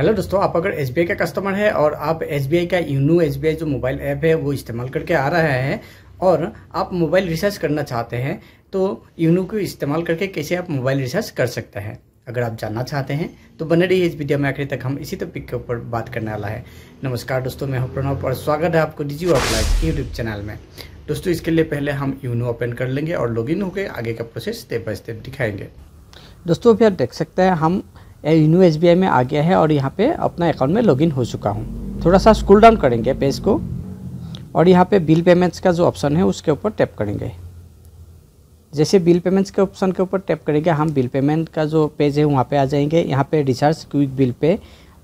hello दोस्तों आप अगर एस का कस्टमर है और आप एस का यूनो एस जो मोबाइल ऐप है वो इस्तेमाल करके आ रहा है और आप मोबाइल रिचार्ज करना चाहते हैं तो यूनो को इस्तेमाल करके कैसे आप मोबाइल रिचार्ज कर सकते हैं अगर आप जानना चाहते हैं तो बने रहिए इस वीडियो में आखिर तक हम इसी टॉपिक के ऊपर बात करने वाला है नमस्कार दोस्तों मैं हूं प्रणव और स्वागत है आपको digi of life YouTube channel में दोस्तों इसके लिए पहले हम यूनो ओपन कर लेंगे और लॉग होकर आगे का प्रोसेस स्टेप बाय स्टेप दिखाएंगे दोस्तों फिर देख सकते हैं हम यूनो एस में आ गया है और यहाँ पे अपना अकाउंट में लॉगिन हो चुका हूँ थोड़ा सा स्क्रॉल डाउन करेंगे पेज को और यहाँ पे बिल पेमेंट्स का जो ऑप्शन है उसके ऊपर टैप करेंगे जैसे बिल पेमेंट्स के ऑप्शन के ऊपर टैप करेंगे हम बिल पेमेंट का जो पेज है वहाँ पे आ जाएंगे यहाँ पे रिचार्ज क्विक बिल पे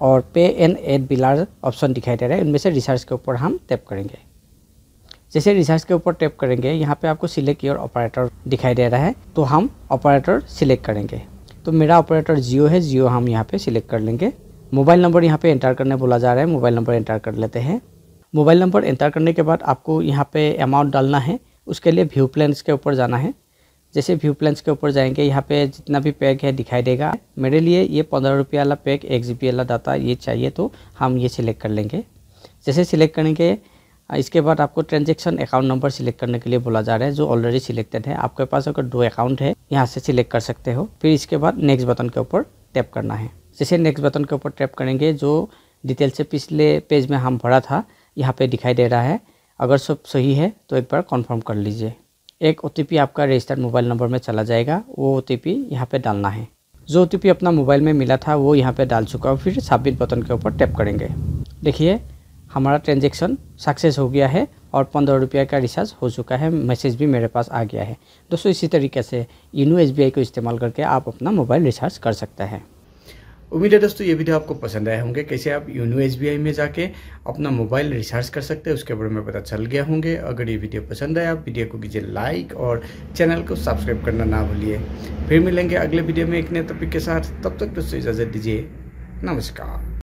और पे एंड एड बिलार ऑप्शन दिखाई दे रहा है उनमें से रिचार्ज के ऊपर हम टैप करेंगे जैसे रिचार्ज के ऊपर टैप करेंगे यहाँ पे आपको सिलेक्ट योर ऑपरेटर दिखाई दे रहा है तो हम ऑपरेटर सिलेक्ट करेंगे तो मेरा ऑपरेटर जियो है जियो हम यहाँ पे सिलेक्ट कर लेंगे मोबाइल नंबर यहाँ पे एंटर करने बोला जा रहा है मोबाइल नंबर एंटर कर लेते हैं मोबाइल नंबर एंटर करने के बाद आपको यहाँ पे अमाउंट डालना है उसके लिए व्यू प्लान्स के ऊपर जाना है जैसे व्यू प्लान्स के ऊपर जाएंगे यहाँ पे जितना भी पैक है दिखाई देगा मेरे लिए ये पंद्रह रुपये वाला पैक एक जी वाला डाटा ये चाहिए तो हम ये सिलेक्ट कर लेंगे जैसे सिलेक्ट करेंगे इसके बाद आपको ट्रांजेक्शन अकाउंट नंबर सिलेक्ट करने के लिए बोला जा रहा है जो ऑलरेडी सिलेक्टेड है आपके पास अगर दो अकाउंट है यहाँ से सिलेक्ट कर सकते हो फिर इसके बाद नेक्स्ट बटन के ऊपर टैप करना है जैसे नेक्स्ट बटन के ऊपर टैप करेंगे जो डिटेल से पिछले पेज में हम भरा था यहाँ पे दिखाई दे रहा है अगर सब सही है तो एक बार कंफर्म कर लीजिए एक ओ आपका रजिस्टर्ड मोबाइल नंबर में चला जाएगा वो ओ टी यहाँ पर डालना है जो ओ अपना मोबाइल में मिला था वो यहाँ पर डाल चुका हो फिर सबमिट बटन के ऊपर टैप करेंगे देखिए हमारा ट्रांजेक्शन सक्सेस हो गया है और पंद्रह रुपये का रिचार्ज हो चुका है मैसेज भी मेरे पास आ गया है दोस्तों इसी तरीके से यूनो एस को इस्तेमाल करके आप अपना मोबाइल रिचार्ज कर सकते हैं उम्मीद है दोस्तों ये वीडियो आपको पसंद आए होंगे कैसे आप यूनो एस में जाके अपना मोबाइल रिचार्ज कर सकते हैं उसके बारे में पता चल गया होंगे अगर ये वीडियो पसंद आया आप वीडियो को कीजिए लाइक और चैनल को सब्सक्राइब करना ना भूलिए फिर मिलेंगे अगले वीडियो में एक नए टॉपिक के साथ तब तक दोस्तों इजाज़त दीजिए नमस्कार